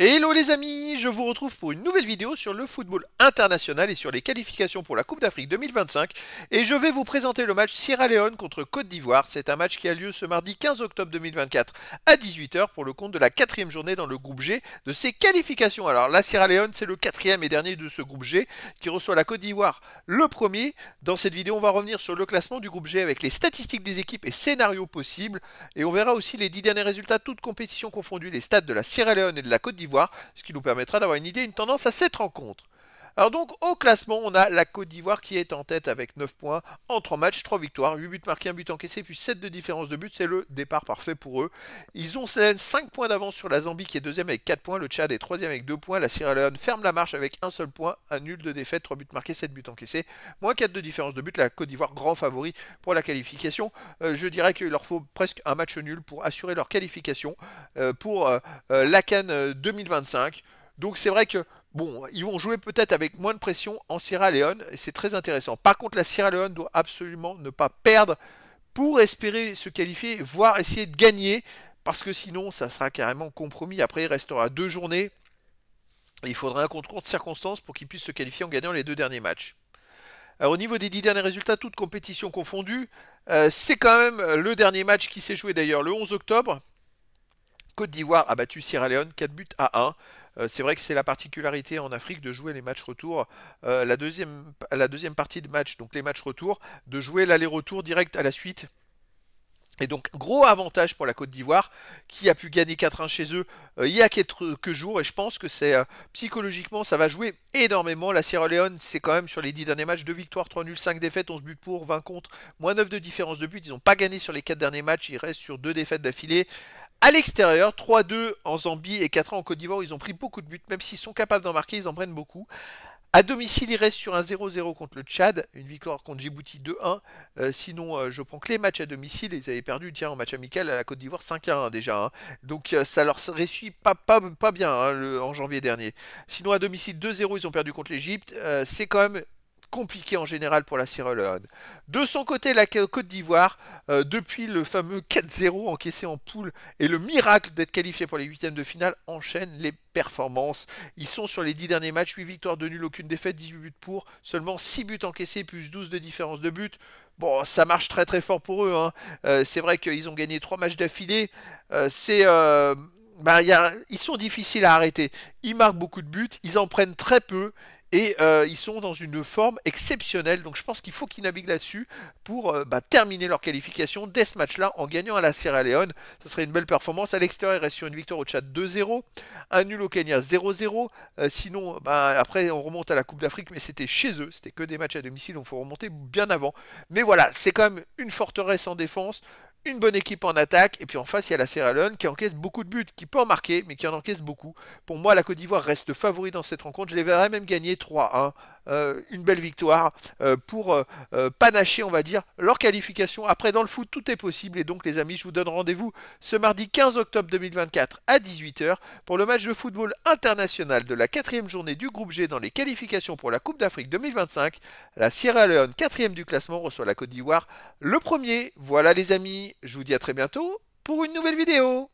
Hello les amis, je vous retrouve pour une nouvelle vidéo sur le football international et sur les qualifications pour la Coupe d'Afrique 2025 et je vais vous présenter le match Sierra Leone contre Côte d'Ivoire. C'est un match qui a lieu ce mardi 15 octobre 2024 à 18h pour le compte de la quatrième journée dans le groupe G de ces qualifications. Alors la Sierra Leone c'est le quatrième et dernier de ce groupe G qui reçoit la Côte d'Ivoire le premier. Dans cette vidéo on va revenir sur le classement du groupe G avec les statistiques des équipes et scénarios possibles et on verra aussi les dix derniers résultats toutes compétitions confondues, les stades de la Sierra Leone et de la Côte d'Ivoire ce qui nous permettra d'avoir une idée, une tendance à cette rencontre. Alors donc au classement, on a la Côte d'Ivoire qui est en tête avec 9 points en 3 matchs, 3 victoires, 8 buts marqués, 1 but encaissé, puis 7 de différence de but. C'est le départ parfait pour eux. Ils ont 5 points d'avance sur la Zambie qui est deuxième avec 4 points, le Tchad est troisième avec 2 points, la Sierra Leone ferme la marche avec un seul point, un nul de défaite, 3 buts marqués, 7 buts encaissés, moins 4 de différence de but. La Côte d'Ivoire grand favori pour la qualification. Euh, je dirais qu'il leur faut presque un match nul pour assurer leur qualification euh, pour euh, la Cannes 2025. Donc c'est vrai que Bon, ils vont jouer peut-être avec moins de pression en Sierra Leone, et c'est très intéressant. Par contre, la Sierra Leone doit absolument ne pas perdre pour espérer se qualifier, voire essayer de gagner, parce que sinon, ça sera carrément compromis. Après, il restera deux journées, il faudra un compte-compte circonstances pour qu'ils puissent se qualifier en gagnant les deux derniers matchs. Alors, au niveau des dix derniers résultats, toutes compétitions confondues, euh, c'est quand même le dernier match qui s'est joué d'ailleurs le 11 octobre. Côte d'Ivoire a battu Sierra Leone 4 buts à 1. Euh, c'est vrai que c'est la particularité en Afrique de jouer les matchs retour, euh, la, deuxième, la deuxième partie de match, donc les matchs retour, de jouer l'aller-retour direct à la suite. Et donc gros avantage pour la Côte d'Ivoire qui a pu gagner 4-1 chez eux euh, il y a quelques jours et je pense que c'est psychologiquement ça va jouer énormément. La Sierra Leone c'est quand même sur les 10 derniers matchs 2 victoires, 3 nuls, 5 défaites, 11 buts pour, 20 contre, moins 9 de différence de but. Ils n'ont pas gagné sur les 4 derniers matchs, ils restent sur 2 défaites d'affilée à l'extérieur, 3-2 en Zambie et 4 1 en Côte d'Ivoire, ils ont pris beaucoup de buts, même s'ils sont capables d'en marquer, ils en prennent beaucoup. À domicile, ils restent sur un 0-0 contre le Tchad, une victoire contre Djibouti 2-1. Euh, sinon, euh, je prends que les matchs à domicile, ils avaient perdu tiens, en match amical à la Côte d'Ivoire 5-1 déjà. Hein. Donc euh, ça leur réussit pas, pas, bien hein, en janvier dernier. Sinon, à domicile 2-0, ils ont perdu contre l'Egypte, c'est quand même compliqué en général pour la Sierra Leone. De son côté, la Côte d'Ivoire, euh, depuis le fameux 4-0 encaissé en poule et le miracle d'être qualifié pour les huitièmes de finale, enchaîne les performances. Ils sont sur les dix derniers matchs, 8 victoires de nul, aucune défaite, 18 buts pour, seulement 6 buts encaissés, plus 12 de différence de but. Bon, ça marche très très fort pour eux. Hein. Euh, c'est vrai qu'ils ont gagné trois matchs d'affilée. Euh, c'est... Bah, ils sont difficiles à arrêter. Ils marquent beaucoup de buts, ils en prennent très peu, et euh, ils sont dans une forme exceptionnelle. Donc je pense qu'il faut qu'ils naviguent là-dessus pour euh, bah, terminer leur qualification dès ce match-là en gagnant à la Sierra Leone. Ce serait une belle performance. À l'extérieur, il reste sur une victoire au Tchad 2-0, un nul au Kenya 0-0. Euh, sinon, bah, après, on remonte à la Coupe d'Afrique, mais c'était chez eux. C'était que des matchs à domicile, donc il faut remonter bien avant. Mais voilà, c'est quand même une forteresse en défense, une bonne équipe en attaque, et puis en face, il y a la Sierra Leone qui encaisse beaucoup de buts, qui peut en marquer, mais qui en encaisse beaucoup. Pour moi, la Côte d'Ivoire reste favori dans cette rencontre. Je les verrais même gagner 3-1. Euh, une belle victoire euh, pour euh, panacher, on va dire, leur qualification. Après, dans le foot, tout est possible. Et donc, les amis, je vous donne rendez-vous ce mardi 15 octobre 2024 à 18h pour le match de football international de la quatrième journée du groupe G dans les qualifications pour la Coupe d'Afrique 2025. La Sierra Leone, quatrième du classement, reçoit la Côte d'Ivoire le premier. Voilà, les amis je vous dis à très bientôt pour une nouvelle vidéo.